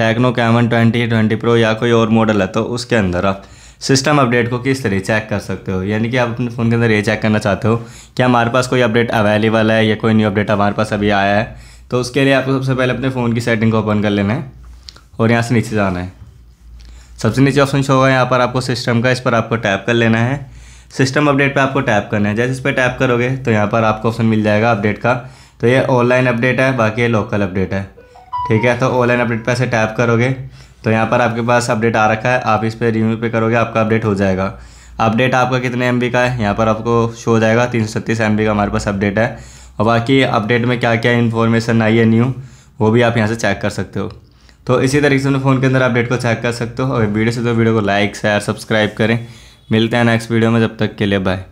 techno Camon twenty twenty pro या कोई और मॉडल है तो उसके अंदर आप सिस्टम अपडेट को किस तरह चेक कर सकते हो यानी कि आप अपने फ़ोन के अंदर ये चेक करना चाहते हो कि हमारे पास कोई अपडेट अवेलेबल है या कोई न्यू अपडेट हमारे पास अभी आया है तो उसके लिए आपको सबसे पहले अपने फ़ोन की सेटिंग को ओपन कर लेना है और यहाँ से नीचे जाना है सबसे नीचे ऑप्शन शो होगा यहाँ पर आपको सिस्टम का इस पर आपको टैप कर लेना है सिस्टम अपडेट पर आपको टैप करना है जैसे इस पर टैप करोगे तो यहाँ पर आपको ऑप्शन मिल जाएगा अपडेट का तो ये ऑनलाइन अपडेट है बाकी ये लोकल अपडेट है ठीक है तो ऑनलाइन अपडेट पर ऐसे टैप करोगे तो यहाँ पर आपके पास अपडेट आ रखा है आप इस पर रिव्यू पे करोगे आपका अपडेट हो जाएगा अपडेट आपका कितने एम का है यहाँ पर आपको शो हो जाएगा तीन सौ एम का हमारे पास अपडेट है और बाकी अपडेट में क्या क्या इन्फॉर्मेशन आई है न्यू वो भी आप यहाँ से चेक कर सकते हो तो इसी तरीके से अपने फ़ोन के अंदर अपडेट को चेक कर सकते हो और वीडियो से तो वीडियो को लाइक शेयर सब्सक्राइब करें मिलते हैं नेक्स्ट वीडियो में जब तक के लिए बाय